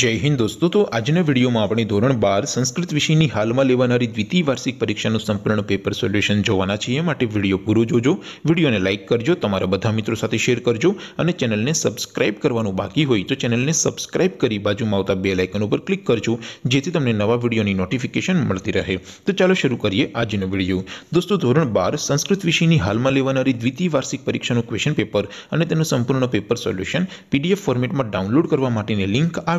જય હિન્દ દોસ્તો તો આજના વિડીયોમાં આપણે ધોરણ બાર સંસ્કૃત વિષયની હાલમાં લેવાનારી દ્વિતીય વાર્ષિક પરીક્ષાનું સંપૂર્ણ પેપર સોલ્યુશન જોવાના છીએ માટે વિડીયો પૂરો જોજો વિડીયોને લાઇક કરજો તમારા બધા મિત્રો સાથે શેર કરજો અને ચેનલને સબસ્ક્રાઇબ કરવાનું બાકી હોય તો ચેનલને સબસ્ક્રાઇબ કરી બાજુમાં આવતા બે લાઇકન ઉપર ક્લિક કરજો જેથી તમને નવા વિડીયોની નોટિફિકેશન મળતી રહે તો ચાલો શરૂ કરીએ આજનો વિડીયો દોસ્તો ધોરણ બાર સંસ્કૃત વિષયની હાલમાં લેવાનારી દ્વિતીય વાર્ષિક પરીક્ષાનું ક્વેશ્ચન પેપર અને તેનું સંપૂર્ણ પેપર સોલ્યુશન પીડીએફ ફોર્મેટમાં ડાઉનલોડ કરવા માટેની લિંક આ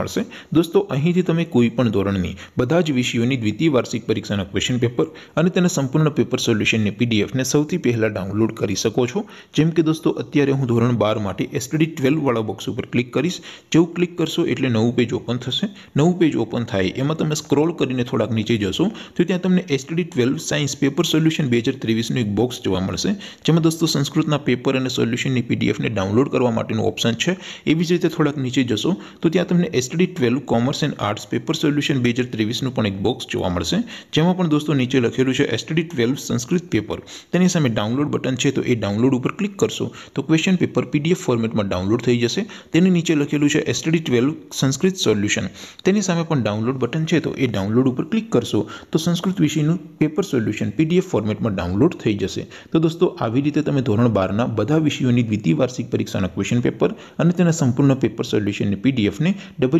મળશે દોસ્તો અહીંથી તમે કોઈપણ ધોરણની બધા જ વિષયોની દ્વિતીય વાર્ષિક પરીક્ષાના ક્વેશ્ચન પેપર અને તેના સંપૂર્ણ પેપર સોલ્યુશનની પીડીએફને સૌથી પહેલાં ડાઉનલોડ કરી શકો છો જેમ કે દોસ્તો અત્યારે હું ધોરણ બાર માટે એસટડી ટ્વેલ્વવાળા બોક્સ ઉપર ક્લિક કરીશ જેવું ક્લિક કરશો એટલે નવું પેજ ઓપન થશે નવું પેજ ઓપન થાય એમાં તમે સ્ક્રોલ કરીને થોડાક નીચે જશો તો ત્યાં તમને STD twelve science paper solution બે હજાર ત્રેવીસનું એક બોક્સ જોવા મળશે જેમાં દોસ્તો સંસ્કૃતના પેપર અને સોલ્યુશનની પીડીએફને ડાઉનલોડ કરવા માટેનું ઓપ્શન છે એવી જ રીતે થોડાક નીચે જશો તો ત્યાં તમને S study twelve commerce and arts paper solution બે હજાર ત્રેવીસનું પણ એક બોક્સ જોવા મળશે જેમાં પણ દોસ્તો નીચે લખેલું છે એસટડી ટ્વેલ્વ સંસ્કૃત પેપર તેની સામે ડાઉનલોડ બટન છે તો એ ડાઉનલોડ ઉપર ક્લિક કરશો તો ક્વેશ્ચન પેપર પીડીએફ ફોર્મેટમાં ડાઉનલોડ થઈ જશે તેની નીચે લખેલું છે એસટડી ટ્વેલ્વ સંસ્કૃત સોલ્યુશન તેની સામે પણ ડાઉનલોડ બટન છે તો એ ડાઉનલોડ ઉપર ક્લિક કરશો તો સંસ્કૃત વિષયનું પેપર સોલ્યુશન પીડીએફ ફોર્મેટમાં ડાઉનલોડ થઈ જશે તો દોસ્તો આવી રીતે તમે ધોરણ બારના બધા વિષયોની દ્વિતીય વાર્ષિક પરીક્ષાના ક્વેશ્ચન પેપર અને તેના સંપૂર્ણ પેપર સોલ્યુશનની પીડીએફને ડબલ